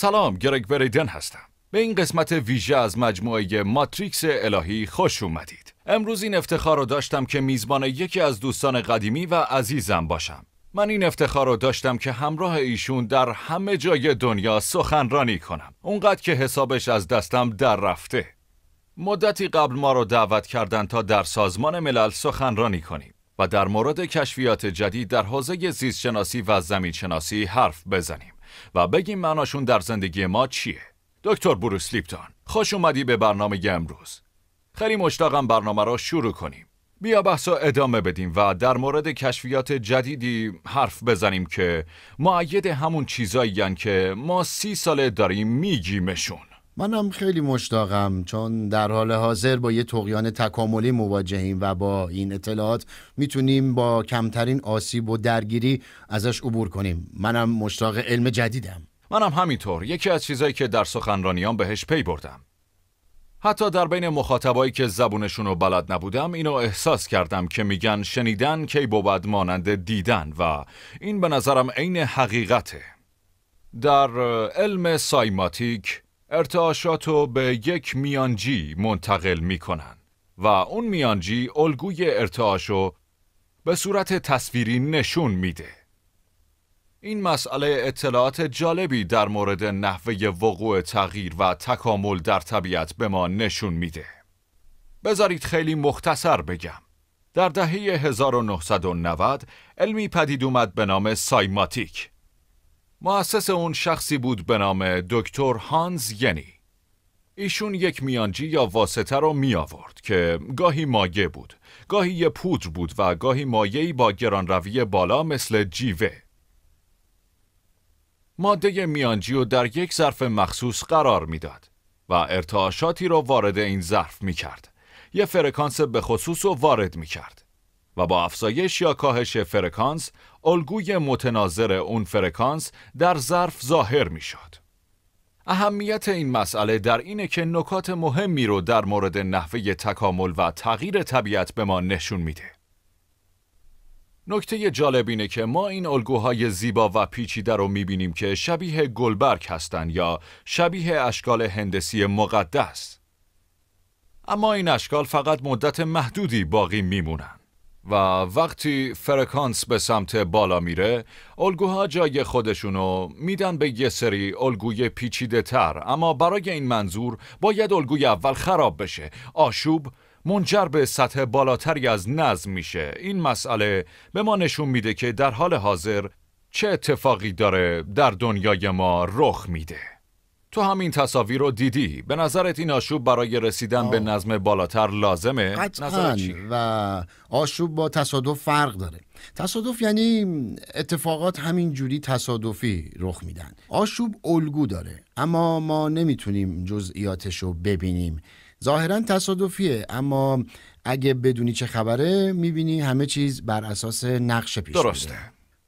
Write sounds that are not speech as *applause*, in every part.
سلام گرگ بریدن هستم به این قسمت ویژه از مجموعه ماتریکس الهی خوش اومدید امروز این افتخار رو داشتم که میزبان یکی از دوستان قدیمی و عزیزم باشم من این افتخار رو داشتم که همراه ایشون در همه جای دنیا سخنرانی کنم اونقدر که حسابش از دستم در رفته مدتی قبل ما رو دعوت کردن تا در سازمان ملل سخنرانی کنیم و در مورد کشفیات جدید در حوزه زیستشناسی و زمینشناسی حرف بزنیم و بگیم معناشون در زندگی ما چیه دکتر بروس لیپتون خوش اومدی به برنامه امروز خیلی مشتاقم برنامه را شروع کنیم بیا بحثو ادامه بدیم و در مورد کشفیات جدیدی حرف بزنیم که معید همون چیزایی یعنی که ما سی ساله داریم میگیمشون منم خیلی مشتاقم چون در حال حاضر با یه تقیان تکاملی مواجهیم و با این اطلاعات میتونیم با کمترین آسیب و درگیری ازش عبور کنیم منم مشتاق علم جدیدم منم همینطور یکی از چیزایی که در سخنرانیان بهش پی بردم حتی در بین مخاطبایی که زبونشون رو بلد نبودم اینو احساس کردم که میگن شنیدن کی بود مانند دیدن و این به نظرم عین حقیقته در علم سایماتیک ارتعاشات رو به یک میانجی منتقل می و اون میانجی الگوی ارتعاش به صورت تصویری نشون میده. این مسئله اطلاعات جالبی در مورد نحوه وقوع تغییر و تکامل در طبیعت به ما نشون میده. بذارید خیلی مختصر بگم. در دهه 1990 علمی پدید اومد به نام سایماتیک مؤسس اون شخصی بود به نام دکتر هانز ینی ایشون یک میانجی یا واسطه رو می آورد که گاهی ماگه بود گاهی یه پودر بود و گاهی مایعی با گرانروی بالا مثل جیوه ماده میانجی رو در یک ظرف مخصوص قرار میداد و ارتعاشاتی رو وارد این ظرف می کرد. یه فرکانس به خصوص رو وارد می کرد. و با افزایش یا کاهش فرکانس الگوی متناظر اون فرکانس در ظرف ظاهر می شد. اهمیت این مسئله در اینه که نکات مهمی رو در مورد نحوه تکامل و تغییر طبیعت به ما نشون میده. نکته جالب اینه که ما این الگوهای زیبا و پیچیده رو میبینیم که شبیه گلبرگ هستند یا شبیه اشکال هندسی مقدس. اما این اشکال فقط مدت محدودی باقی میمونن. و وقتی فرکانس به سمت بالا میره الگوها جای خودشونو میدن به یه سری الگوی پیچیده تر اما برای این منظور باید الگوی اول خراب بشه آشوب منجر به سطح بالاتری از نظم میشه این مسئله به ما نشون میده که در حال حاضر چه اتفاقی داره در دنیای ما رخ میده تو همین تصاویر رو دیدی به نظرت این آشوب برای رسیدن به نظم بالاتر لازمه قطعا و آشوب با تصادف فرق داره تصادف یعنی اتفاقات همین جوری تصادفی رخ میدن آشوب الگو داره اما ما نمیتونیم جزئیاتش رو ببینیم ظاهرا تصادفیه اما اگه بدونی چه خبره میبینی همه چیز بر اساس نقش پیش درسته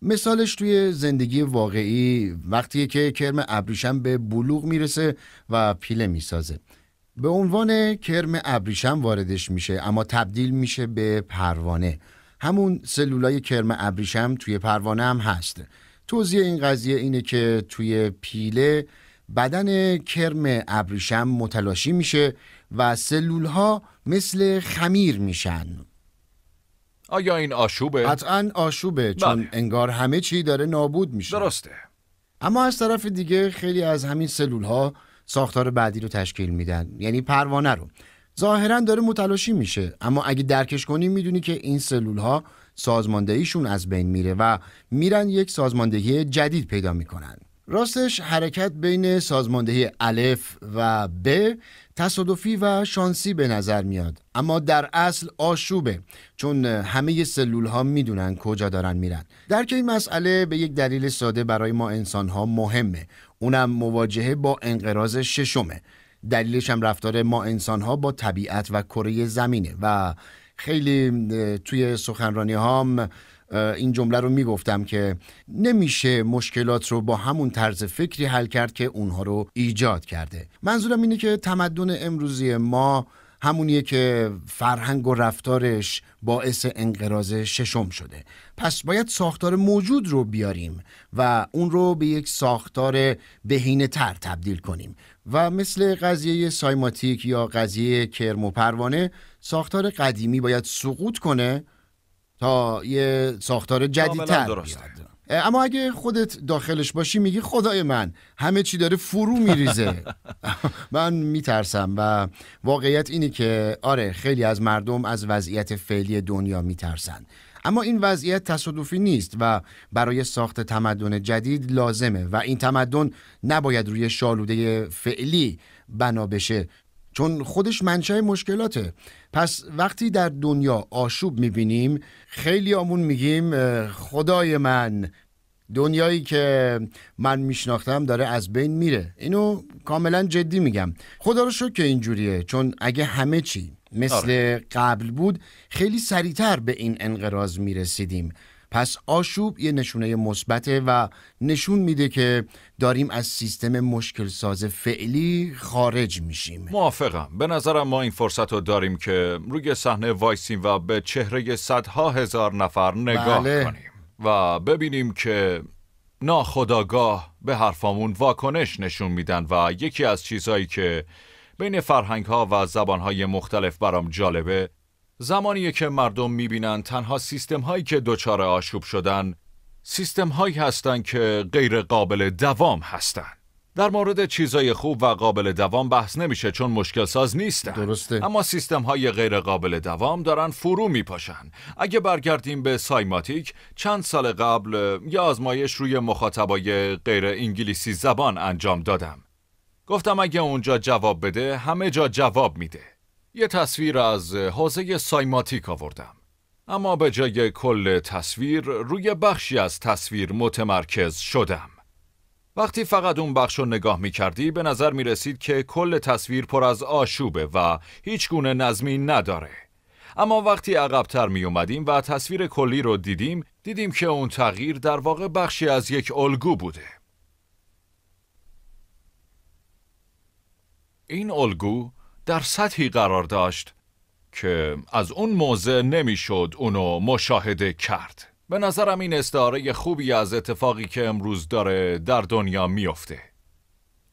مثالش توی زندگی واقعی وقتی که کرم ابریشم به بلوغ میرسه و پیله میسازه به عنوان کرم ابریشم واردش میشه اما تبدیل میشه به پروانه همون سلولای کرم ابریشم توی پروانه هم هست توضیح این قضیه اینه که توی پیله بدن کرم ابریشم متلاشی میشه و سلول ها مثل خمیر میشن آیا این آشوبه؟ قطعا آشوبه بله. چون انگار همه چی داره نابود میشه درسته اما از طرف دیگه خیلی از همین سلول ها ساختار بعدی رو تشکیل میدن یعنی پروانه رو ظاهرا داره متلاشی میشه اما اگه درکش کنیم میدونی که این سلول ها سازماندهیشون از بین میره و میرن یک سازماندهی جدید پیدا میکنن راستش حرکت بین سازماندهی الف و ب تصادفی و شانسی به نظر میاد اما در اصل آشوبه چون همه سلول ها میدونن کجا دارن میرن که این مسئله به یک دلیل ساده برای ما انسان ها مهمه اونم مواجهه با انقراض ششمه دلیلش هم رفتار ما انسان ها با طبیعت و کره زمینه و خیلی توی سخنرانی هام این جمله رو میگفتم که نمیشه مشکلات رو با همون طرز فکری حل کرد که اونها رو ایجاد کرده منظورم اینه که تمدن امروزی ما همونیه که فرهنگ و رفتارش باعث انقراض ششم شده پس باید ساختار موجود رو بیاریم و اون رو به یک ساختار بهینه تر تبدیل کنیم و مثل قضیه سایماتیک یا قضیه کرم و پروانه ساختار قدیمی باید سقوط کنه تا یه ساختار جدیدتر اما اگه خودت داخلش باشی میگی خدای من همه چی داره فرو میریزه *laughs* من میترسم و واقعیت اینه که آره خیلی از مردم از وضعیت فعلی دنیا میترسن اما این وضعیت تصادفی نیست و برای ساخت تمدن جدید لازمه و این تمدن نباید روی شالوده فعلی بنا بشه چون خودش منشأ مشکلاته پس وقتی در دنیا آشوب میبینیم خیلی آمون میگیم خدای من دنیایی که من میشناختم داره از بین میره اینو کاملا جدی میگم خدا رو شکر که اینجوریه چون اگه همه چی مثل آره. قبل بود خیلی سریعتر به این انقراض میرسیدیم پس آشوب یه نشونه مثبته و نشون میده که داریم از سیستم مشکل ساز فعلی خارج میشیم موافقم به نظرم ما این فرصت رو داریم که روی صحنه وایسیم و به چهره صدها هزار نفر نگاه بله. کنیم و ببینیم که ناخداگاه به حرفامون واکنش نشون میدن و یکی از چیزهایی که بین فرهنگ ها و زبان های مختلف برام جالبه زمانی که مردم میبینن تنها سیستم هایی که دچار آشوب شدن سیستم هایی هستند که غیر قابل دوام هستند. در مورد چیزای خوب و قابل دوام بحث نمیشه چون مشکل ساز نیستن درسته اما سیستم های غیر قابل دوام دارن فرو میپاشن اگه برگردیم به سایماتیک چند سال قبل یا آزمایش روی مخاطبای غیر انگلیسی زبان انجام دادم گفتم اگه اونجا جواب بده همه جا جواب میده یه تصویر از حوزه سایماتیک آوردم اما به جای کل تصویر روی بخشی از تصویر متمرکز شدم وقتی فقط اون بخش رو نگاه می کردی به نظر می رسید که کل تصویر پر از آشوبه و هیچ گونه نظمی نداره اما وقتی عقبتر می اومدیم و تصویر کلی رو دیدیم دیدیم که اون تغییر در واقع بخشی از یک الگو بوده این الگو در سطحی قرار داشت که از اون موضع نمیشد اونو مشاهده کرد به نظرم این استعاره خوبی از اتفاقی که امروز داره در دنیا میافته.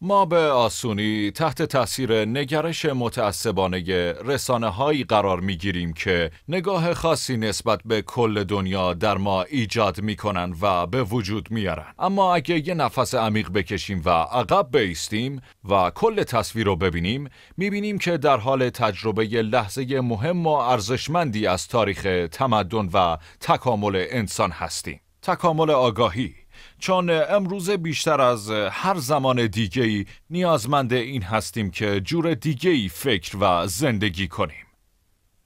ما به آسونی تحت تاثیر نگرش متعصبانه رسانه هایی قرار می گیریم که نگاه خاصی نسبت به کل دنیا در ما ایجاد می و به وجود میارن اما اگه یه نفس عمیق بکشیم و عقب بیستیم و کل تصویر رو ببینیم می بینیم که در حال تجربه لحظه مهم و ارزشمندی از تاریخ تمدن و تکامل انسان هستیم تکامل آگاهی چون امروز بیشتر از هر زمان دیگه نیازمند این هستیم که جور دیگه فکر و زندگی کنیم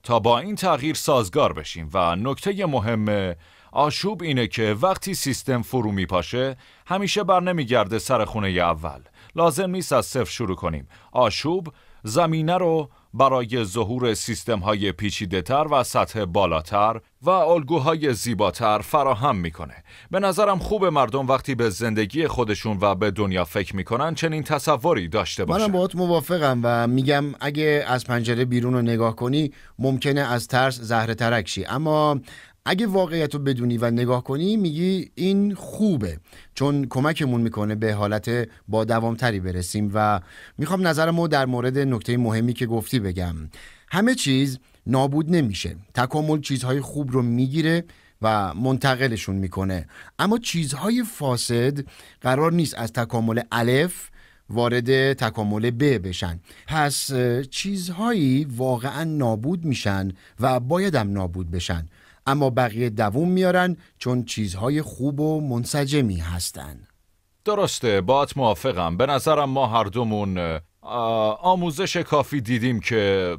تا با این تغییر سازگار بشیم و نکته مهم آشوب اینه که وقتی سیستم فرو پاشه همیشه بر نمیگرده سر خونه اول لازم نیست از صفر شروع کنیم آشوب زمینه رو برای ظهور سیستم های پیچیده تر و سطح بالاتر و الگوهای زیباتر فراهم میکنه. به نظرم خوب مردم وقتی به زندگی خودشون و به دنیا فکر میکنن چنین تصوری داشته باشه منم باهات موافقم و میگم اگه از پنجره بیرون رو نگاه کنی ممکنه از ترس زهره ترکشی اما اگه واقعیت رو بدونی و نگاه کنی میگی این خوبه چون کمکمون میکنه به حالت با دوامتری برسیم و میخوام نظرمو در مورد نکته مهمی که گفتی بگم همه چیز نابود نمیشه تکامل چیزهای خوب رو میگیره و منتقلشون میکنه اما چیزهای فاسد قرار نیست از تکامل الف وارد تکامل ب بشن پس چیزهایی واقعا نابود میشن و بایدم نابود بشن اما بقیه دووم میارن چون چیزهای خوب و منسجمی هستن درسته بات موافقم به نظرم ما هر دومون آموزش کافی دیدیم که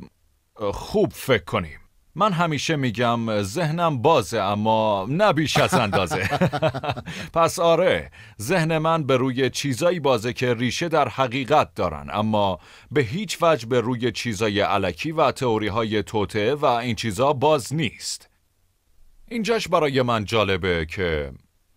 خوب فکر کنیم من همیشه میگم ذهنم بازه اما نبیش از اندازه *laughs* پس آره ذهن من به روی چیزایی بازه که ریشه در حقیقت دارن اما به هیچ وجه به روی چیزای علکی و تئوریهای های توته و این چیزا باز نیست اینجاش برای من جالبه که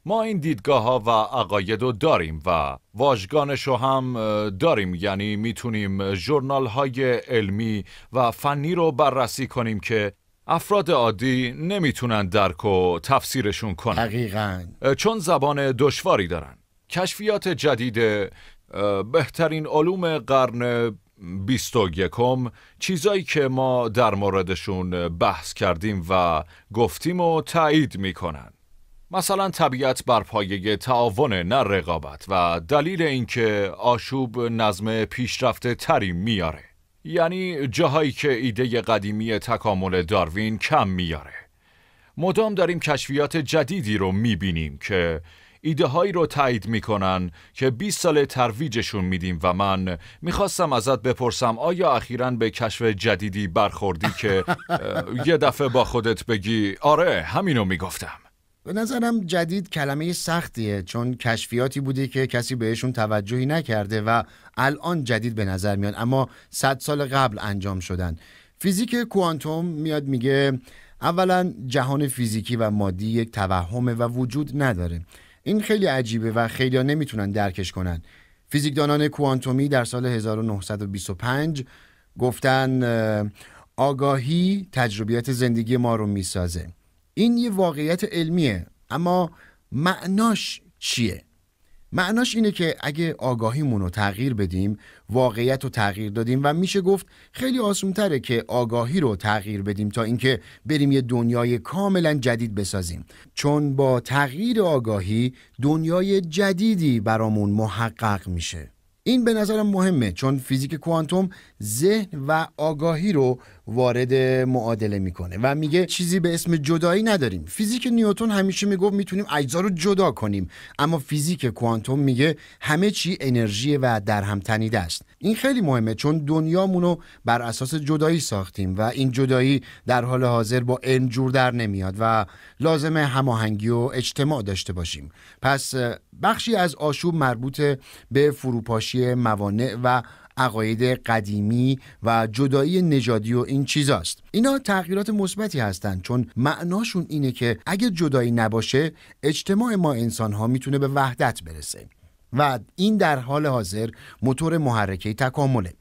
ما این دیدگاه ها و عقاید رو داریم و واژگانش رو هم داریم یعنی میتونیم جورنال های علمی و فنی رو بررسی کنیم که افراد عادی نمیتونن درک و تفسیرشون کنن حقیقا. چون زبان دشواری دارن کشفیات جدید بهترین علوم قرن بیست و یکم چیزایی که ما در موردشون بحث کردیم و گفتیم و تایید میکنن مثلا طبیعت بر پایه تعاون نه رقابت و دلیل اینکه آشوب نظم پیشرفته تری میاره یعنی جاهایی که ایده قدیمی تکامل داروین کم میاره مدام داریم کشفیات جدیدی رو میبینیم که ایده هایی رو تایید میکنن که 20 سال ترویجشون میدیم و من میخواستم ازت بپرسم آیا اخیرا به کشف جدیدی برخوردی که *laughs* یه دفعه با خودت بگی آره همینو میگفتم به نظرم جدید کلمه سختیه چون کشفیاتی بوده که کسی بهشون توجهی نکرده و الان جدید به نظر میان اما صد سال قبل انجام شدن فیزیک کوانتوم میاد میگه اولا جهان فیزیکی و مادی یک توهمه و وجود نداره این خیلی عجیبه و خیلی ها نمیتونن درکش کنن فیزیکدانان کوانتومی در سال 1925 گفتن آگاهی تجربیات زندگی ما رو میسازه این یه واقعیت علمیه اما معناش چیه معناش اینه که اگه آگاهیمون رو تغییر بدیم واقعیت رو تغییر دادیم و میشه گفت خیلی آسونتره که آگاهی رو تغییر بدیم تا اینکه بریم یه دنیای کاملا جدید بسازیم چون با تغییر آگاهی دنیای جدیدی برامون محقق میشه این به نظرم مهمه چون فیزیک کوانتوم ذهن و آگاهی رو وارد معادله میکنه و میگه چیزی به اسم جدایی نداریم فیزیک نیوتون همیشه میگفت میتونیم اجزا رو جدا کنیم اما فیزیک کوانتوم میگه همه چی انرژی و در هم تنیده است این خیلی مهمه چون دنیامون رو بر اساس جدایی ساختیم و این جدایی در حال حاضر با انجور جور در نمیاد و لازم هماهنگی و اجتماع داشته باشیم پس بخشی از آشوب مربوط به فروپاشی موانع و عقاید قدیمی و جدایی نژادی و این چیزاست اینا تغییرات مثبتی هستند چون معناشون اینه که اگه جدایی نباشه اجتماع ما انسان ها میتونه به وحدت برسه و این در حال حاضر موتور محرکه تکامله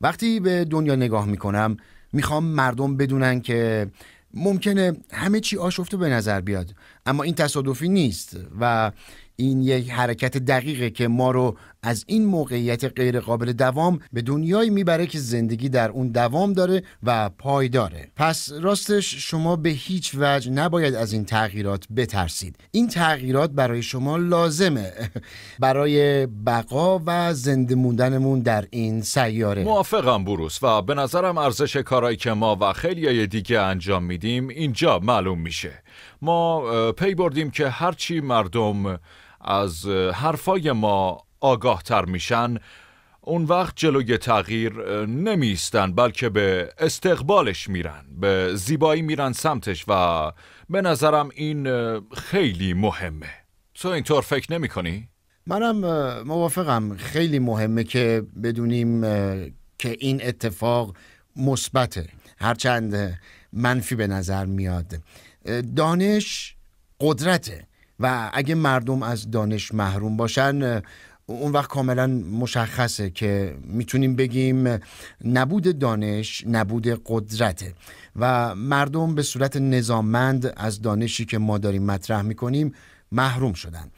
وقتی به دنیا نگاه میکنم میخوام مردم بدونن که ممکنه همه چی آشفته به نظر بیاد اما این تصادفی نیست و این یک حرکت دقیقه که ما رو از این موقعیت غیرقابل دوام به دنیایی میبره که زندگی در اون دوام داره و داره پس راستش شما به هیچ وجه نباید از این تغییرات بترسید این تغییرات برای شما لازمه *laughs* برای بقا و زنده موندنمون در این سیاره موافقم بروس و به نظرم ارزش کارایی که ما و خیلی دیگه انجام میدیم اینجا معلوم میشه ما پی بردیم که هرچی مردم از حرفای ما آگاه تر میشن اون وقت جلوی تغییر نمیستن بلکه به استقبالش میرن به زیبایی میرن سمتش و به نظرم این خیلی مهمه تو اینطور فکر نمی کنی؟ منم موافقم خیلی مهمه که بدونیم که این اتفاق مثبته هرچند منفی به نظر میاد دانش قدرته و اگه مردم از دانش محروم باشن اون وقت کاملا مشخصه که میتونیم بگیم نبود دانش نبود قدرته و مردم به صورت نظاممند از دانشی که ما داریم مطرح میکنیم محروم شدن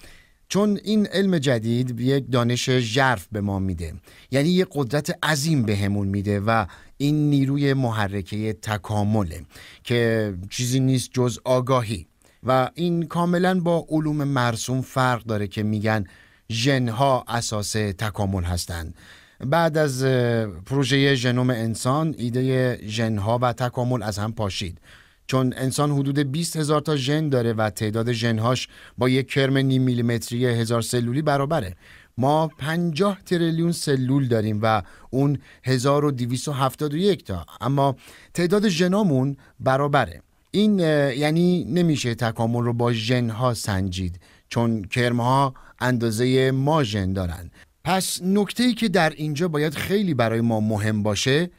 چون این علم جدید یک دانش ژرف به ما میده یعنی یه قدرت عظیم بهمون همون میده و این نیروی محرکه تکامله که چیزی نیست جز آگاهی و این کاملا با علوم مرسوم فرق داره که میگن ژنها اساس تکامل هستند بعد از پروژه ژنوم انسان ایده ژنها و تکامل از هم پاشید چون انسان حدود 20 هزار تا ژن داره و تعداد ژنهاش با یک کرم نیم میلیمتری هزار سلولی برابره ما 50 تریلیون سلول داریم و اون 1271 تا اما تعداد ژنامون برابره این یعنی نمیشه تکامل رو با ژن ها سنجید چون کرم ها اندازه ما ژن دارن پس نکته ای که در اینجا باید خیلی برای ما مهم باشه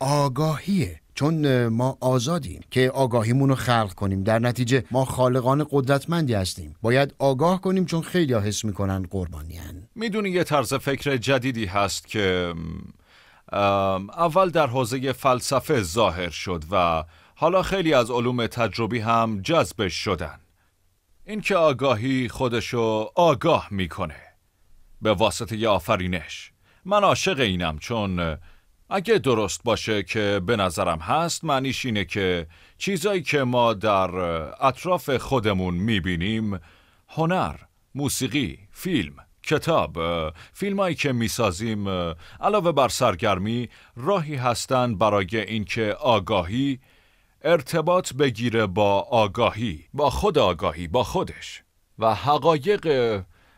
آگاهیه چون ما آزادیم که آگاهیمون رو خلق کنیم در نتیجه ما خالقان قدرتمندی هستیم باید آگاه کنیم چون خیلی ها حس میکنن قربانیان میدونی یه طرز فکر جدیدی هست که اول در حوزه فلسفه ظاهر شد و حالا خیلی از علوم تجربی هم جذبش شدن این که آگاهی خودشو آگاه میکنه به واسطه آفرینش من عاشق اینم چون اگه درست باشه که به نظرم هست معنیش اینه که چیزایی که ما در اطراف خودمون میبینیم هنر، موسیقی، فیلم، کتاب، فیلمایی که میسازیم علاوه بر سرگرمی راهی هستند برای اینکه آگاهی ارتباط بگیره با آگاهی با خود آگاهی با خودش و حقایق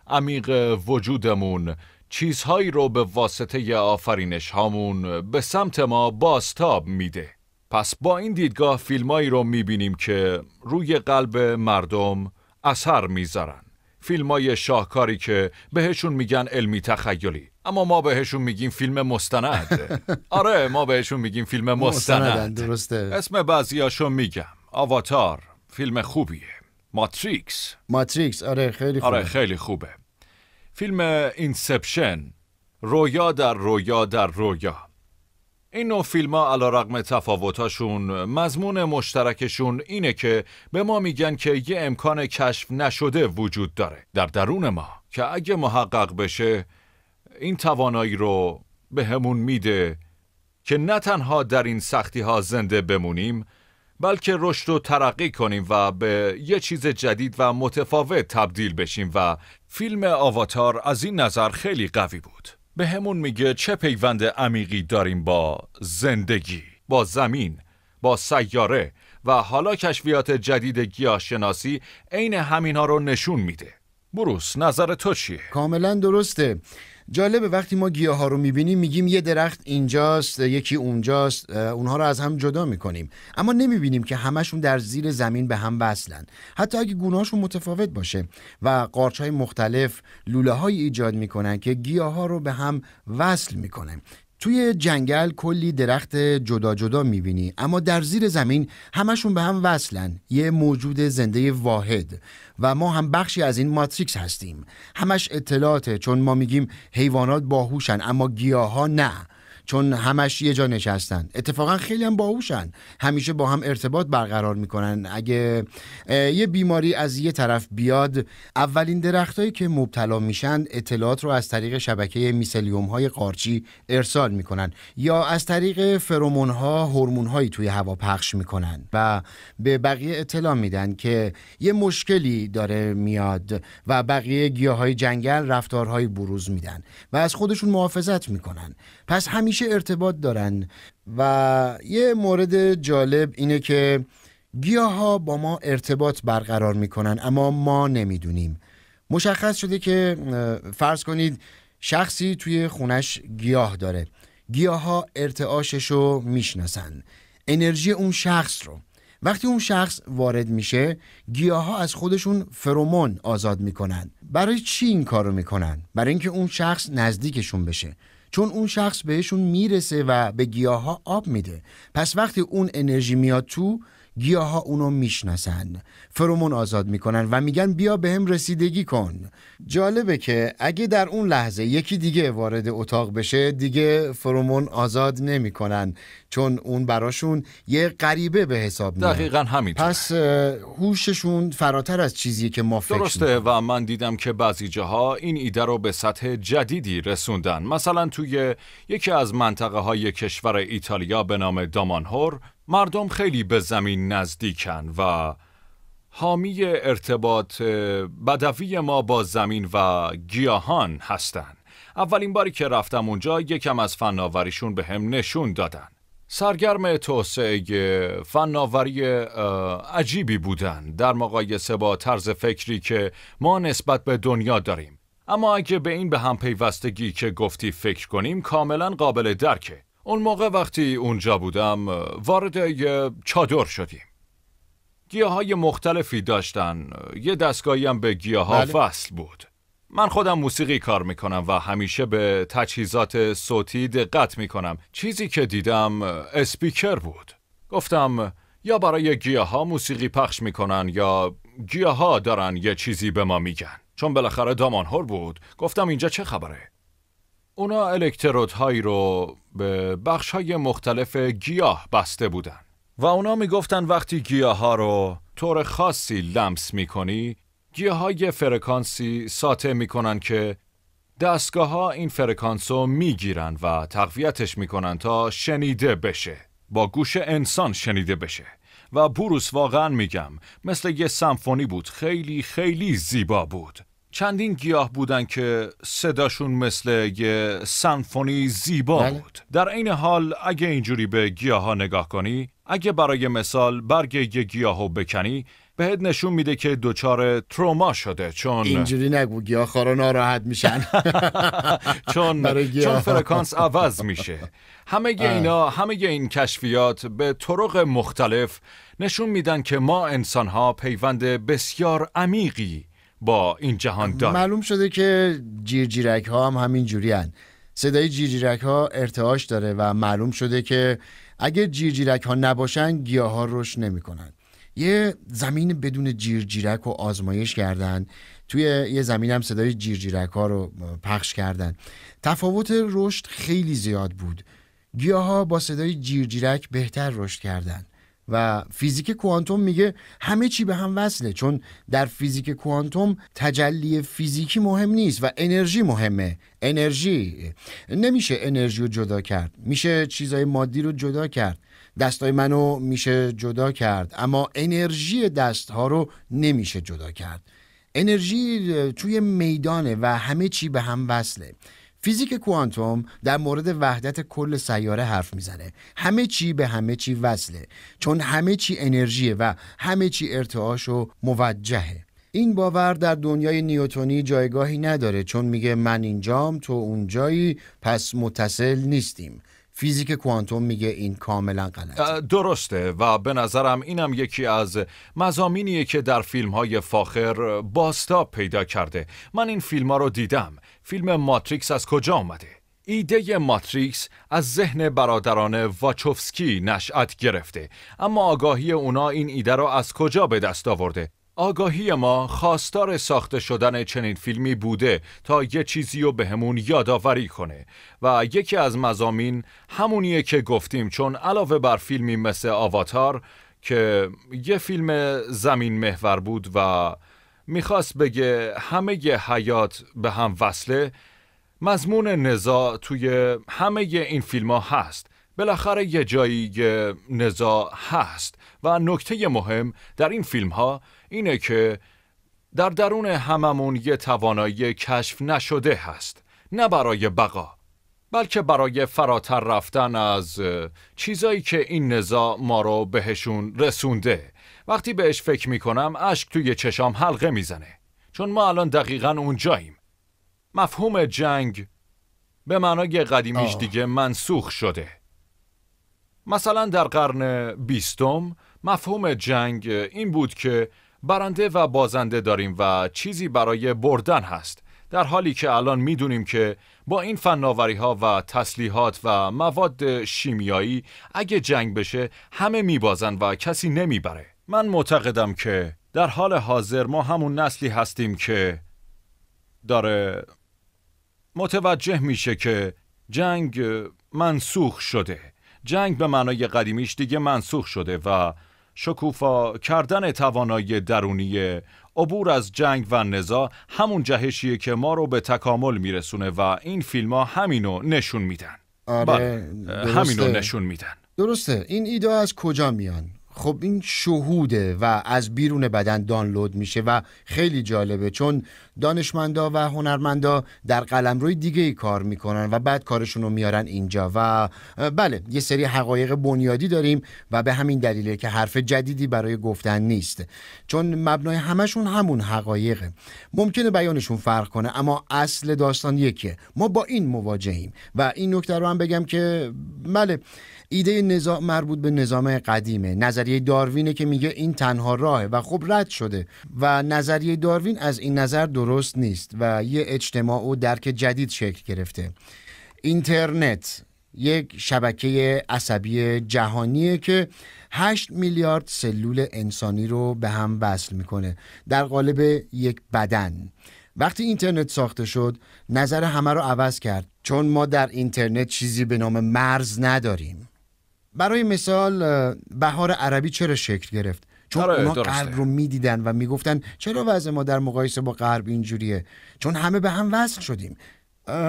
عمیق وجودمون چیزهایی رو به واسطه آفرینش هامون به سمت ما باستاب میده پس با این دیدگاه فیلمایی رو میبینیم که روی قلب مردم اثر میذارن فیلمای شاهکاری که بهشون میگن علمی تخیلی اما ما بهشون میگیم فیلم مستند *laughs* آره ما بهشون میگیم فیلم مستند درسته اسم بعضیاشون میگم آواتار فیلم خوبیه ماتریکس ماتریکس آره خیلی آره، خوبه آره خیلی خوبه فیلم اینسپشن رویا در رویا در رویا این نوع فیلم ها علا رقم تفاوتاشون مضمون مشترکشون اینه که به ما میگن که یه امکان کشف نشده وجود داره در درون ما که اگه محقق بشه این توانایی رو به همون میده که نه تنها در این سختی ها زنده بمونیم بلکه رشد و ترقی کنیم و به یه چیز جدید و متفاوت تبدیل بشیم و فیلم آواتار از این نظر خیلی قوی بود به همون میگه چه پیوند عمیقی داریم با زندگی با زمین با سیاره و حالا کشفیات جدید گیاهشناسی عین همینا رو نشون میده بروس نظر تو چیه کاملا درسته جالبه وقتی ما گیاه ها رو میبینیم میگیم یه درخت اینجاست یکی اونجاست اونها رو از هم جدا میکنیم اما نمیبینیم که همشون در زیر زمین به هم وصلن حتی اگه گونهاشون متفاوت باشه و قارچ های مختلف لوله های ایجاد میکنن که گیاه ها رو به هم وصل میکنه. توی جنگل کلی درخت جدا جدا میبینی اما در زیر زمین همشون به هم وصلن یه موجود زنده واحد و ما هم بخشی از این ماتریکس هستیم همش اطلاعاته چون ما میگیم حیوانات باهوشن اما گیاها نه چون همش یه جا نشستن اتفاقا خیلی هم باهوشن همیشه با هم ارتباط برقرار میکنن اگه یه بیماری از یه طرف بیاد اولین درختهایی که مبتلا میشن اطلاعات رو از طریق شبکه میسلیوم های قارچی ارسال میکنن یا از طریق فرومون ها هورمون هایی توی هوا پخش میکنن و به بقیه اطلاع میدن که یه مشکلی داره میاد و بقیه گیاهای جنگل رفتارهایی بروز میدن و از خودشون محافظت میکنن پس همیشه همیشه ارتباط دارن و یه مورد جالب اینه که گیاه ها با ما ارتباط برقرار میکنن اما ما نمیدونیم مشخص شده که فرض کنید شخصی توی خونش گیاه داره گیاه ها ارتعاشش رو میشناسن انرژی اون شخص رو وقتی اون شخص وارد میشه گیاه ها از خودشون فرومون آزاد میکنن برای چی این کارو میکنن برای اینکه اون شخص نزدیکشون بشه چون اون شخص بهشون میرسه و به گیاه ها آب میده پس وقتی اون انرژی میاد تو گیاه ها اونو میشناسن فرومون آزاد میکنن و میگن بیا به هم رسیدگی کن جالبه که اگه در اون لحظه یکی دیگه وارد اتاق بشه دیگه فرومون آزاد نمیکنن چون اون براشون یه غریبه به حساب میاد دقیقا همین پس هوششون فراتر از چیزی که ما فکر درسته و من دیدم که بعضی جاها این ایده رو به سطح جدیدی رسوندن مثلا توی یکی از منطقه های کشور ایتالیا به نام دامانهور مردم خیلی به زمین نزدیکن و حامی ارتباط بدوی ما با زمین و گیاهان هستن. اولین باری که رفتم اونجا یکم از فناوریشون به هم نشون دادن. سرگرم توسعه فناوری عجیبی بودن در مقایسه با طرز فکری که ما نسبت به دنیا داریم. اما اگه به این به هم پیوستگی که گفتی فکر کنیم کاملا قابل درکه. اون موقع وقتی اونجا بودم وارد یه چادر شدیم گیاه های مختلفی داشتن یه دستگاهی هم به گیاه ها بله. فصل بود من خودم موسیقی کار میکنم و همیشه به تجهیزات صوتی دقت میکنم چیزی که دیدم اسپیکر بود گفتم یا برای گیاه ها موسیقی پخش میکنن یا گیاه ها دارن یه چیزی به ما میگن چون بالاخره دامانهور بود گفتم اینجا چه خبره اونا الکترودهایی رو به بخش های مختلف گیاه بسته بودن و اونا میگفتن وقتی گیاه ها رو طور خاصی لمس میکنی گیاه های فرکانسی ساطع میکنن که دستگاه ها این فرکانس رو گیرن و تقویتش میکنن تا شنیده بشه با گوش انسان شنیده بشه و بوروس واقعا میگم مثل یه سمفونی بود خیلی خیلی زیبا بود چندین گیاه بودن که صداشون مثل یه سنفونی زیبا بله. بود در این حال اگه اینجوری به گیاه ها نگاه کنی اگه برای مثال برگ یه گیاه رو بکنی بهت نشون میده که دچار تروما شده چون اینجوری نگو گیاهخوارا ناراحت میشن *laughs* چون *laughs* چون فرکانس عوض میشه همه اینا همه این کشفیات به طرق مختلف نشون میدن که ما انسان ها پیوند بسیار عمیقی با این جهان معلوم شده که جیرجیرک ها هم همین جوری هن. صدای جیرک ها ارتعاش داره و معلوم شده که اگه جیرجیرک ها نباشن گیاه ها رشد نمیکنن یه زمین بدون جیرجیرک رو آزمایش کردن توی یه زمین هم صدای جیرجیرک ها رو پخش کردن تفاوت رشد خیلی زیاد بود گیاه ها با صدای جیرجیرک بهتر رشد کردند. و فیزیک کوانتوم میگه همه چی به هم وصله چون در فیزیک کوانتوم تجلی فیزیکی مهم نیست و انرژی مهمه انرژی نمیشه انرژی رو جدا کرد میشه چیزای مادی رو جدا کرد دستای منو میشه جدا کرد اما انرژی دستها رو نمیشه جدا کرد انرژی توی میدانه و همه چی به هم وصله فیزیک کوانتوم در مورد وحدت کل سیاره حرف میزنه همه چی به همه چی وصله چون همه چی انرژیه و همه چی ارتعاش و موجهه این باور در دنیای نیوتونی جایگاهی نداره چون میگه من اینجام تو اونجایی پس متصل نیستیم فیزیک کوانتوم میگه این کاملا غلطه درسته و به نظرم اینم یکی از مزامینیه که در فیلم های فاخر باستا پیدا کرده من این فیلم ها رو دیدم فیلم ماتریکس از کجا آمده؟ ایده ماتریکس از ذهن برادران واچوفسکی نشأت گرفته اما آگاهی اونا این ایده رو از کجا به دست آورده آگاهی ما خواستار ساخته شدن چنین فیلمی بوده تا یه چیزی رو بهمون یادآوری کنه و یکی از مزامین همونیه که گفتیم چون علاوه بر فیلمی مثل آواتار که یه فیلم زمین محور بود و میخواست بگه همه ی حیات به هم وصله مضمون نزاع توی همه ی این فیلم ها هست بالاخره یه جایی نزاع هست و نکته مهم در این فیلم ها اینه که در درون هممون یه توانایی کشف نشده هست نه برای بقا بلکه برای فراتر رفتن از چیزایی که این نزاع ما رو بهشون رسونده وقتی بهش فکر میکنم اشک توی چشام حلقه میزنه چون ما الان دقیقا اونجاییم مفهوم جنگ به معنای قدیمیش دیگه منسوخ شده مثلا در قرن بیستم مفهوم جنگ این بود که برنده و بازنده داریم و چیزی برای بردن هست در حالی که الان میدونیم که با این فناوری ها و تسلیحات و مواد شیمیایی اگه جنگ بشه همه میبازن و کسی نمیبره من معتقدم که در حال حاضر ما همون نسلی هستیم که داره متوجه میشه که جنگ منسوخ شده جنگ به معنای قدیمیش دیگه منسوخ شده و شکوفا کردن توانایی درونی عبور از جنگ و نزا همون جهشیه که ما رو به تکامل میرسونه و این فیلم ها همینو نشون میدن آره بله، همینو نشون میدن درسته این ایده از کجا میان خب این شهوده و از بیرون بدن دانلود میشه و خیلی جالبه چون دانشمندا و هنرمندا در روی دیگه ای کار میکنن و بعد کارشون رو میارن اینجا و بله یه سری حقایق بنیادی داریم و به همین دلیله که حرف جدیدی برای گفتن نیست چون مبنای همشون همون حقایقه ممکنه بیانشون فرق کنه اما اصل داستان یکیه ما با این مواجهیم و این نکته رو هم بگم که بله ایده نظام مربوط به نظام قدیمه نظریه داروینه که میگه این تنها راهه و خب رد شده و نظریه داروین از این نظر درست نیست و یه اجتماع و درک جدید شکل گرفته اینترنت یک شبکه عصبی جهانیه که 8 میلیارد سلول انسانی رو به هم وصل میکنه در قالب یک بدن وقتی اینترنت ساخته شد نظر همه رو عوض کرد چون ما در اینترنت چیزی به نام مرز نداریم برای مثال بهار عربی چرا شکل گرفت چون آره اونا غرب رو میدیدن و میگفتن چرا وضع ما در مقایسه با غرب اینجوریه چون همه به هم وصل شدیم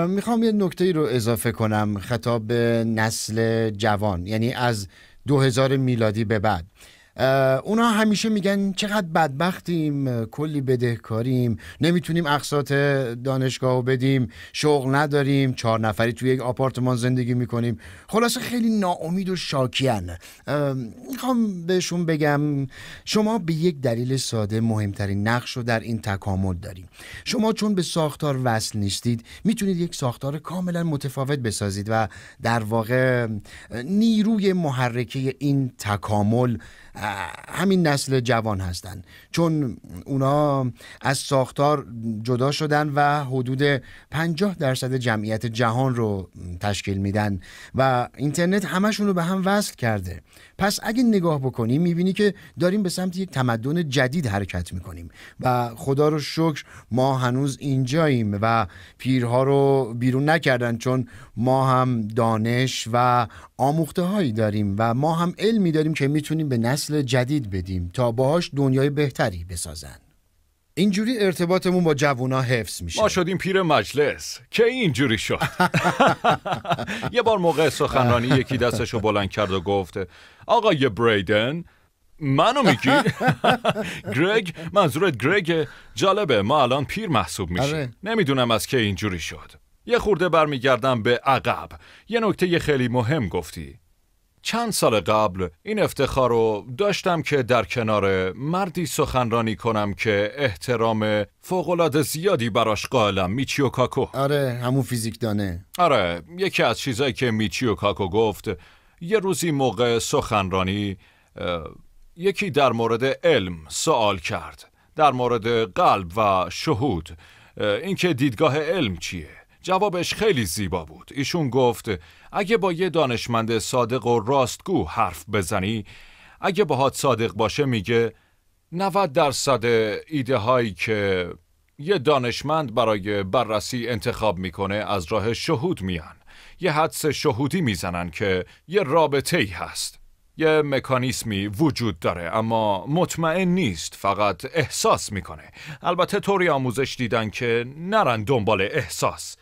میخوام یه نکته ای رو اضافه کنم خطاب به نسل جوان یعنی از 2000 میلادی به بعد اونا همیشه میگن چقدر بدبختیم کلی بدهکاریم نمیتونیم اقساط دانشگاه بدیم شغل نداریم چهار نفری توی یک آپارتمان زندگی میکنیم خلاصه خیلی ناامید و شاکیان میخوام بهشون بگم شما به یک دلیل ساده مهمترین نقش رو در این تکامل داریم شما چون به ساختار وصل نیستید میتونید یک ساختار کاملا متفاوت بسازید و در واقع نیروی محرکه این تکامل همین نسل جوان هستند چون اونا از ساختار جدا شدن و حدود پنجاه درصد جمعیت جهان رو تشکیل میدن و اینترنت همشون رو به هم وصل کرده پس اگه نگاه بکنیم میبینی که داریم به سمت یک تمدن جدید حرکت میکنیم و خدا رو شکر ما هنوز اینجاییم و پیرها رو بیرون نکردن چون ما هم دانش و آموخته هایی داریم و ما هم علمی داریم که میتونیم به نسل نسل جدید بدیم تا باهاش دنیای بهتری بسازن اینجوری ارتباطمون با جوونا حفظ میشه ما شدیم پیر مجلس که اینجوری شد *laughs* یه بار موقع سخنرانی یکی دستشو بلند کرد و گفت آقای بریدن منو میگی؟ *laughs* گرگ منظورت گرگ جالبه ما الان پیر محسوب میشیم آره. نمیدونم از که اینجوری شد یه خورده برمیگردم به عقب یه نکته خیلی مهم گفتی چند سال قبل این افتخار رو داشتم که در کنار مردی سخنرانی کنم که احترام فوقلاد زیادی براش قائلم میچیو کاکو آره همون فیزیکدانه آره یکی از چیزایی که میچیو کاکو گفت یه روزی موقع سخنرانی یکی در مورد علم سوال کرد در مورد قلب و شهود اینکه دیدگاه علم چیه جوابش خیلی زیبا بود ایشون گفت اگه با یه دانشمند صادق و راستگو حرف بزنی اگه باهات صادق باشه میگه 90 درصد ایده هایی که یه دانشمند برای بررسی انتخاب میکنه از راه شهود میان یه حدس شهودی میزنن که یه رابطه ای هست یه مکانیسمی وجود داره اما مطمئن نیست فقط احساس میکنه البته طوری آموزش دیدن که نرن دنبال احساس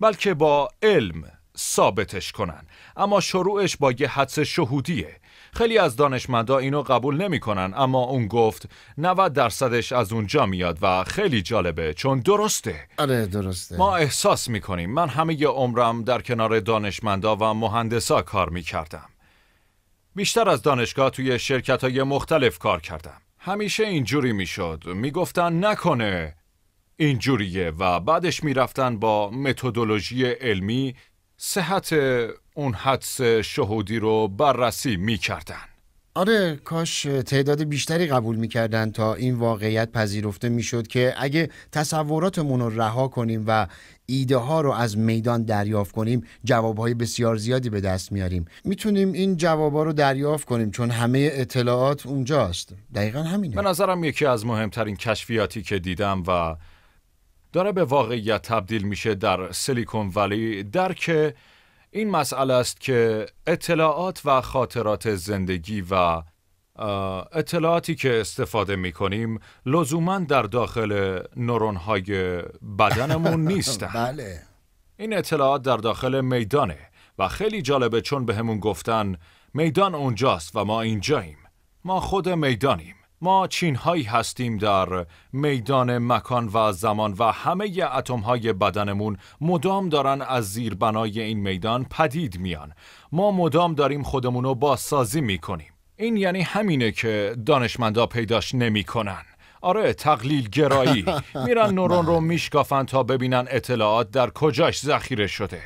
بلکه با علم ثابتش کنن اما شروعش با یه حدس شهودیه خیلی از دانشمندا اینو قبول نمیکنن اما اون گفت 90 درصدش از اونجا میاد و خیلی جالبه چون درسته آره درسته ما احساس میکنیم من همه عمرم در کنار دانشمندا و مهندسا کار میکردم بیشتر از دانشگاه توی شرکت های مختلف کار کردم همیشه اینجوری میشد میگفتن نکنه اینجوریه و بعدش میرفتن با متدولوژی علمی صحت اون حدس شهودی رو بررسی میکردن آره کاش تعداد بیشتری قبول میکردن تا این واقعیت پذیرفته میشد که اگه تصوراتمون رو رها کنیم و ایده ها رو از میدان دریافت کنیم جوابهای بسیار زیادی به دست میاریم میتونیم این جوابها رو دریافت کنیم چون همه اطلاعات اونجاست دقیقا همینه به نظرم یکی از مهمترین کشفیاتی که دیدم و داره به واقعیت تبدیل میشه در سیلیکون ولی در که این مسئله است که اطلاعات و خاطرات زندگی و اطلاعاتی که استفاده می کنیم لزوما در داخل نورون های بدنمون *laughs* نیستن بله. این اطلاعات در داخل میدانه و خیلی جالبه چون به همون گفتن میدان اونجاست و ما اینجاییم ما خود میدانیم ما چین هایی هستیم در میدان مکان و زمان و همه اتم های بدنمون مدام دارن از زیر بنای این میدان پدید میان ما مدام داریم خودمون رو بازسازی میکنیم این یعنی همینه که دانشمندا پیداش نمیکنن آره تقلیل گرایی *laughs* میرن نورون رو میشکافن تا ببینن اطلاعات در کجاش ذخیره شده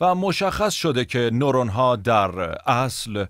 و مشخص شده که نورون ها در اصل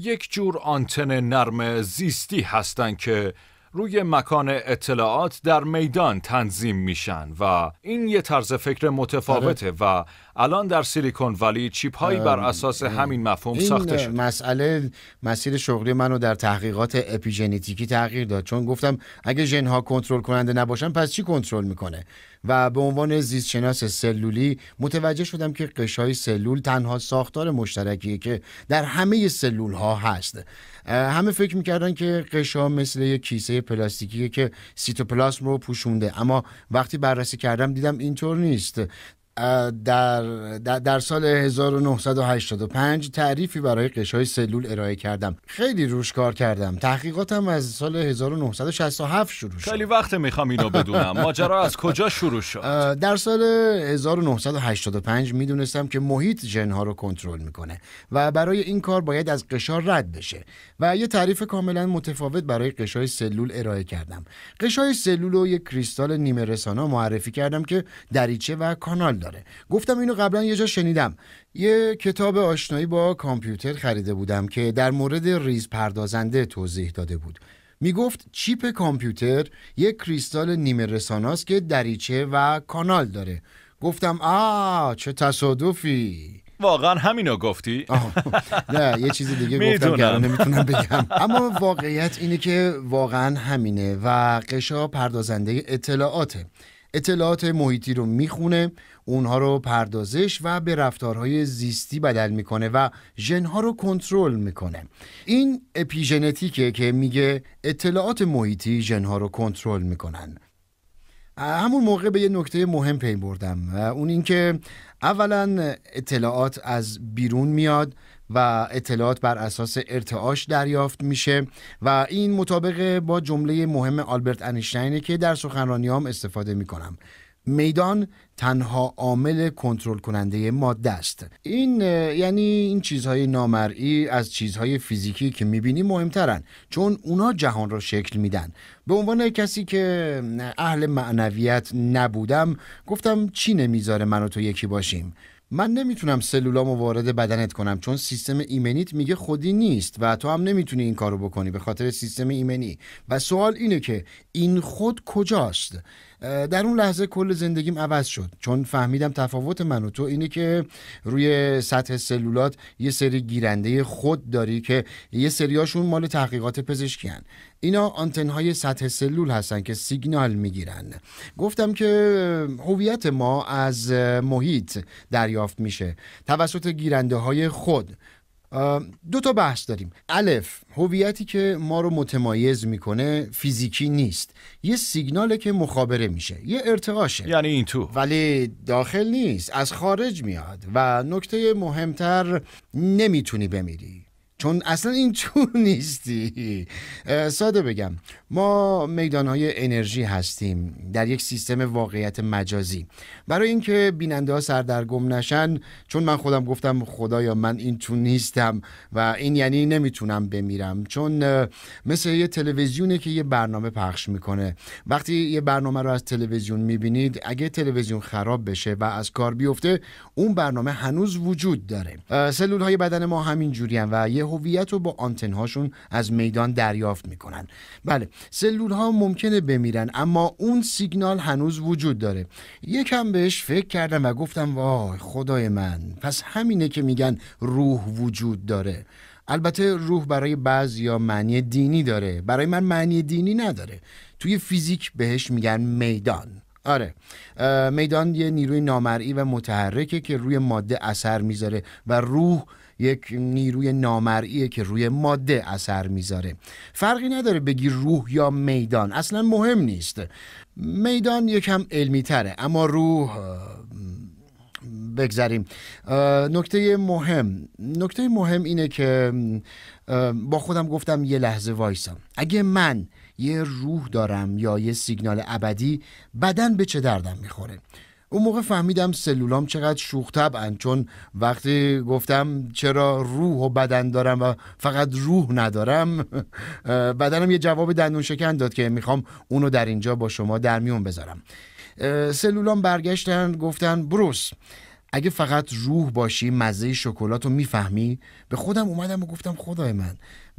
یک جور آنتن نرم زیستی هستند که روی مکان اطلاعات در میدان تنظیم میشن و این یه طرز فکر متفاوته آره. و الان در سیلیکون ولی چیپ هایی بر اساس همین مفهوم ساخته شده مسئله مسیر شغلی منو در تحقیقات اپیژنتیکی تغییر داد چون گفتم اگه ژن ها کنترل کننده نباشن پس چی کنترل میکنه و به عنوان زیستشناس سلولی متوجه شدم که قشای سلول تنها ساختار مشترکیه که در همه سلول ها هست همه فکر میکردن که قشا مثل یک کیسه پلاستیکیه که سیتوپلاسم رو پوشونده اما وقتی بررسی کردم دیدم اینطور نیست در, در سال 1985 تعریفی برای قشای سلول ارائه کردم خیلی روش کار کردم تحقیقاتم از سال 1967 شروع شد خیلی وقت میخوام اینو بدونم *laughs* ماجرا از کجا شروع شد در سال 1985 میدونستم که محیط جنها رو کنترل میکنه و برای این کار باید از قشا رد بشه و یه تعریف کاملا متفاوت برای قشای سلول ارائه کردم قشای سلول رو یک کریستال نیمه رسانا معرفی کردم که دریچه و کانال داره. گفتم اینو قبلا یه جا شنیدم یه کتاب آشنایی با کامپیوتر خریده بودم که در مورد ریز پردازنده توضیح داده بود میگفت چیپ کامپیوتر یک کریستال نیمه رساناست که دریچه و کانال داره گفتم آ چه تصادفی واقعا همینو گفتی نه یه چیز دیگه گفتم که نمیتونم بگم اما واقعیت اینه که واقعا همینه و قشا پردازنده اطلاعاته اطلاعات محیطی رو میخونه اونها رو پردازش و به رفتارهای زیستی بدل میکنه و ژنها رو کنترل میکنه این اپیژنتیکه که میگه اطلاعات محیطی ژنها رو کنترل میکنن همون موقع به یه نکته مهم پی بردم اون اینکه اولا اطلاعات از بیرون میاد و اطلاعات بر اساس ارتعاش دریافت میشه و این مطابقه با جمله مهم آلبرت انیشتینه که در سخنرانی هم استفاده میکنم میدان تنها عامل کنترل کننده ماده است این یعنی این چیزهای نامرئی از چیزهای فیزیکی که میبینی مهمترن چون اونا جهان را شکل میدن به عنوان کسی که اهل معنویت نبودم گفتم چی نمیذاره من و تو یکی باشیم من نمیتونم سلولامو وارد بدنت کنم چون سیستم ایمنیت میگه خودی نیست و تو هم نمیتونی این کارو بکنی به خاطر سیستم ایمنی و سوال اینه که این خود کجاست در اون لحظه کل زندگیم عوض شد چون فهمیدم تفاوت من و تو اینه که روی سطح سلولات یه سری گیرنده خود داری که یه سریاشون مال تحقیقات پزشکی اینا آنتن های سطح سلول هستن که سیگنال میگیرن گفتم که هویت ما از محیط دریافت میشه توسط گیرنده های خود دو تا بحث داریم الف هویتی که ما رو متمایز میکنه فیزیکی نیست یه سیگناله که مخابره میشه یه ارتعاشه یعنی این تو ولی داخل نیست از خارج میاد و نکته مهمتر نمیتونی بمیری چون اصلا این تو نیستی ساده بگم ما میدانهای انرژی هستیم در یک سیستم واقعیت مجازی برای اینکه بیننده ها سردرگم نشن چون من خودم گفتم خدایا من این چون نیستم و این یعنی نمیتونم بمیرم چون مثل یه تلویزیونه که یه برنامه پخش میکنه وقتی یه برنامه رو از تلویزیون میبینید اگه تلویزیون خراب بشه و از کار بیفته اون برنامه هنوز وجود داره سلول های بدن ما همین جوری و یه هویت رو با آنتن هاشون از میدان دریافت میکنن بله سلول ها ممکنه بمیرن اما اون سیگنال هنوز وجود داره یکم بهش فکر کردم و گفتم وای خدای من پس همینه که میگن روح وجود داره البته روح برای بعض یا معنی دینی داره برای من معنی دینی نداره توی فیزیک بهش میگن میدان آره میدان یه نیروی نامرئی و متحرکه که روی ماده اثر میذاره و روح یک نیروی نامرئیه که روی ماده اثر میذاره فرقی نداره بگی روح یا میدان اصلا مهم نیست میدان یکم علمی تره اما روح بگذریم نکته مهم نکته مهم اینه که با خودم گفتم یه لحظه وایسا اگه من یه روح دارم یا یه سیگنال ابدی بدن به چه دردم میخوره اون موقع فهمیدم سلولام چقدر شوخ طبعن چون وقتی گفتم چرا روح و بدن دارم و فقط روح ندارم *laughs* بدنم یه جواب دندون شکن داد که میخوام اونو در اینجا با شما در میون بذارم سلولام برگشتن گفتن بروس اگه فقط روح باشی مزه شکلات رو میفهمی به خودم اومدم و گفتم خدای من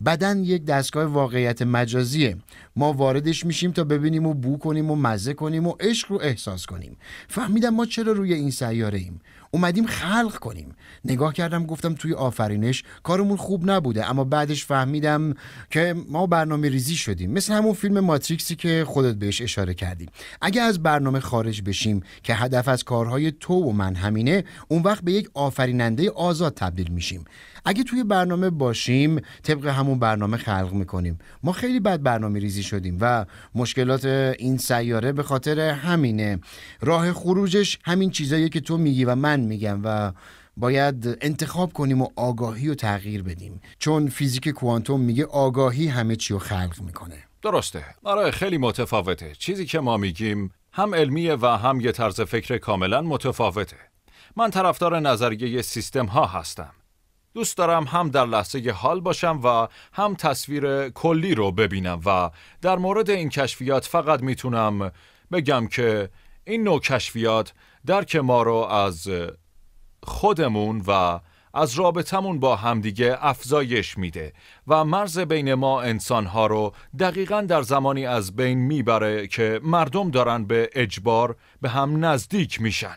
بدن یک دستگاه واقعیت مجازیه ما واردش میشیم تا ببینیم و بو کنیم و مزه کنیم و عشق رو احساس کنیم فهمیدم ما چرا روی این سیاره ایم اومدیم خلق کنیم نگاه کردم گفتم توی آفرینش کارمون خوب نبوده اما بعدش فهمیدم که ما برنامه ریزی شدیم مثل همون فیلم ماتریکسی که خودت بهش اشاره کردی اگه از برنامه خارج بشیم که هدف از کارهای تو و من همینه اون وقت به یک آفریننده آزاد تبدیل میشیم اگه توی برنامه باشیم طبق همون برنامه خلق میکنیم ما خیلی بد برنامه ریزی شدیم و مشکلات این سیاره به خاطر همینه راه خروجش همین چیزایی که تو میگی و من میگم و باید انتخاب کنیم و آگاهی رو تغییر بدیم چون فیزیک کوانتوم میگه آگاهی همه چی رو خلق میکنه درسته آره خیلی متفاوته چیزی که ما میگیم هم علمیه و هم یه طرز فکر کاملا متفاوته من طرفدار نظریه سیستم ها هستم دوست دارم هم در لحظه حال باشم و هم تصویر کلی رو ببینم و در مورد این کشفیات فقط میتونم بگم که این نوع کشفیات درک ما رو از خودمون و از رابطمون با همدیگه افزایش میده و مرز بین ما انسانها رو دقیقا در زمانی از بین میبره که مردم دارن به اجبار به هم نزدیک میشن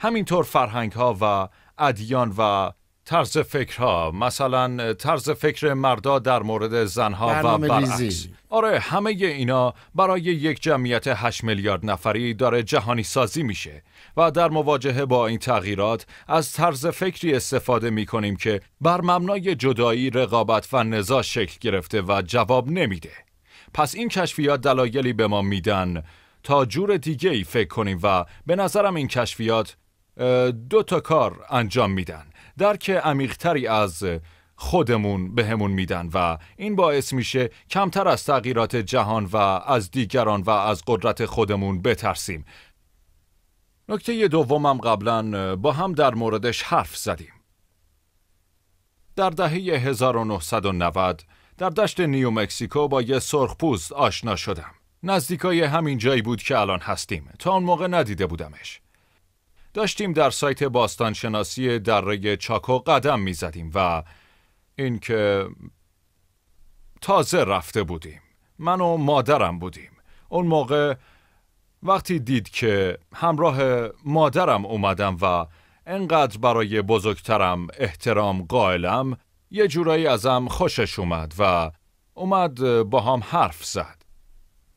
همینطور فرهنگ ها و ادیان و طرز فکرها مثلا طرز فکر مردا در مورد زنها و برعکس آره همه اینا برای یک جمعیت 8 میلیارد نفری داره جهانی سازی میشه و در مواجهه با این تغییرات از طرز فکری استفاده می کنیم که بر مبنای جدایی رقابت و نزاع شکل گرفته و جواب نمیده. پس این کشفیات دلایلی به ما میدن تا جور دیگه ای فکر کنیم و به نظرم این کشفیات دو تا کار انجام میدن درک عمیقتری از خودمون بهمون به میدن و این باعث میشه کمتر از تغییرات جهان و از دیگران و از قدرت خودمون بترسیم نکته دومم قبلا با هم در موردش حرف زدیم. در دهه 1990 در دشت نیومکسیکو با یه سرخپوست آشنا شدم. نزدیکای همین جایی بود که الان هستیم. تا اون موقع ندیده بودمش. داشتیم در سایت باستانشناسی دره چاکو قدم میزدیم و اینکه تازه رفته بودیم. من و مادرم بودیم. اون موقع وقتی دید که همراه مادرم اومدم و انقدر برای بزرگترم احترام قائلم یه جورایی ازم خوشش اومد و اومد با هم حرف زد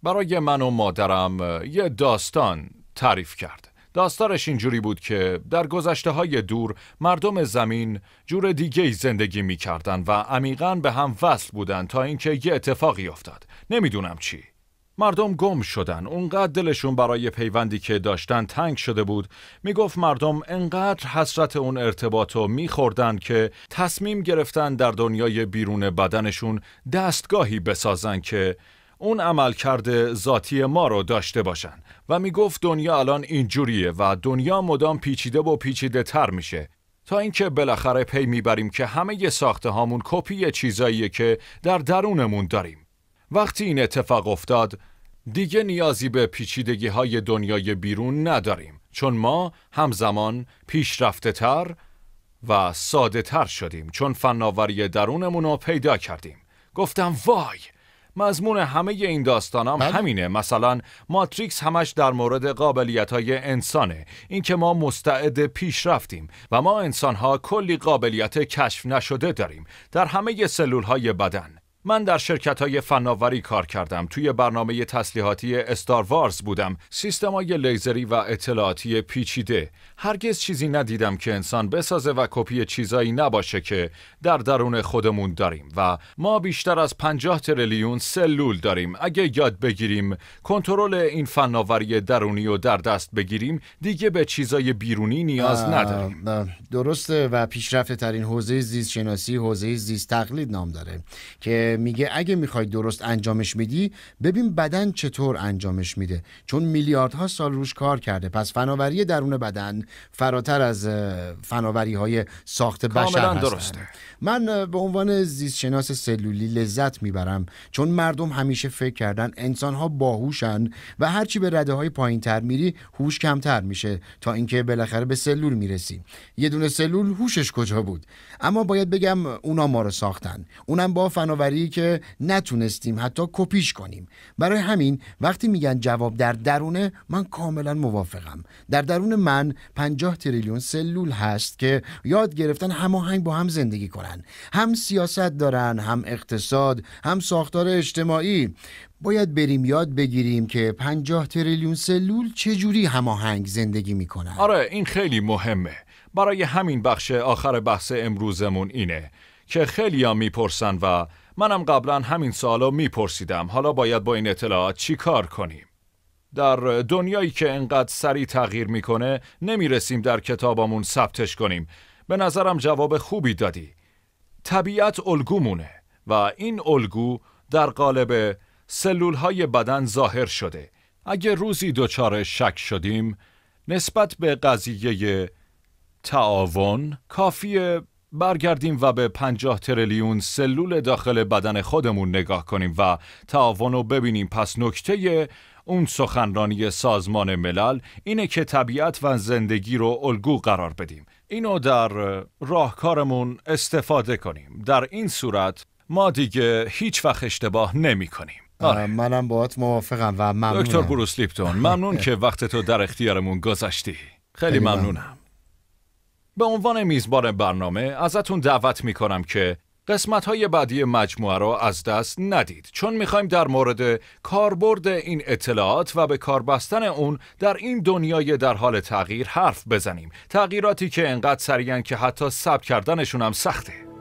برای من و مادرم یه داستان تعریف کرد داستانش اینجوری بود که در گذشته های دور مردم زمین جور دیگه زندگی می و عمیقا به هم وصل بودن تا اینکه یه اتفاقی افتاد نمیدونم چی مردم گم شدن اونقدر دلشون برای پیوندی که داشتن تنگ شده بود میگفت مردم انقدر حسرت اون ارتباط رو میخوردن که تصمیم گرفتن در دنیای بیرون بدنشون دستگاهی بسازن که اون عمل کرده ذاتی ما رو داشته باشن و میگفت دنیا الان اینجوریه و دنیا مدام پیچیده و پیچیده تر میشه تا اینکه بالاخره پی میبریم که همه ی ساخته هامون کپی چیزاییه که در درونمون داریم وقتی این اتفاق افتاد دیگه نیازی به پیچیدگی های دنیای بیرون نداریم چون ما همزمان پیشرفته تر و ساده تر شدیم چون فناوری درونمون رو پیدا کردیم گفتم وای مضمون همه این داستانام هم بله. همینه مثلا ماتریکس همش در مورد قابلیت های انسانه اینکه ما مستعد پیشرفتیم و ما انسان ها کلی قابلیت کشف نشده داریم در همه سلول های بدن من در شرکت های فناوری کار کردم توی برنامه تسلیحاتی استاروارز بودم سیستم های لیزری و اطلاعاتی پیچیده هرگز چیزی ندیدم که انسان بسازه و کپی چیزایی نباشه که در درون خودمون داریم و ما بیشتر از 50 تریلیون سلول داریم اگه یاد بگیریم کنترل این فناوری درونی رو در دست بگیریم دیگه به چیزای بیرونی نیاز نداریم درسته و پیشرفت ترین حوزه زیست شناسی حوزه زیست تقلید نام داره که میگه اگه میخوای درست انجامش میدی ببین بدن چطور انجامش میده چون میلیاردها سال روش کار کرده پس فناوری درون بدن فراتر از فناوری های ساخت بشر هستن درسته. من به عنوان زیستشناس سلولی لذت میبرم چون مردم همیشه فکر کردن انسان ها باهوشن و هرچی به رده های پایین تر میری هوش کمتر میشه تا اینکه بالاخره به سلول میرسی یه دونه سلول هوشش کجا بود اما باید بگم اونا ما رو ساختن اونم با فناوری که نتونستیم حتی کپیش کنیم برای همین وقتی میگن جواب در درونه من کاملا موافقم در درون من 50 تریلیون سلول هست که یاد گرفتن هماهنگ با هم زندگی کنن هم سیاست دارن هم اقتصاد هم ساختار اجتماعی باید بریم یاد بگیریم که 50 تریلیون سلول چجوری هماهنگ زندگی میکنن آره این خیلی مهمه برای همین بخش آخر بحث امروزمون اینه که خیلی ها میپرسن و منم قبلا همین سالو میپرسیدم حالا باید با این اطلاعات چی کار کنیم در دنیایی که انقدر سریع تغییر میکنه نمیرسیم در کتابمون ثبتش کنیم به نظرم جواب خوبی دادی طبیعت الگومونه و این الگو در قالب سلول های بدن ظاهر شده اگه روزی دچار شک شدیم نسبت به قضیه تعاون کافیه برگردیم و به 50 تریلیون سلول داخل بدن خودمون نگاه کنیم و تعاون رو ببینیم پس نکته اون سخنرانی سازمان ملل اینه که طبیعت و زندگی رو الگو قرار بدیم اینو در راهکارمون استفاده کنیم در این صورت ما دیگه هیچ وقت اشتباه نمی کنیم آره. منم باهات موافقم و ممنونم دکتر بروس لیپتون ممنون که وقت تو در اختیارمون گذاشتی خیلی ممنونم به عنوان میزبان برنامه ازتون دعوت می کنم که قسمت های بعدی مجموعه را از دست ندید چون میخوایم در مورد کاربرد این اطلاعات و به کار بستن اون در این دنیای در حال تغییر حرف بزنیم تغییراتی که انقدر سریعن که حتی ثبت کردنشون هم سخته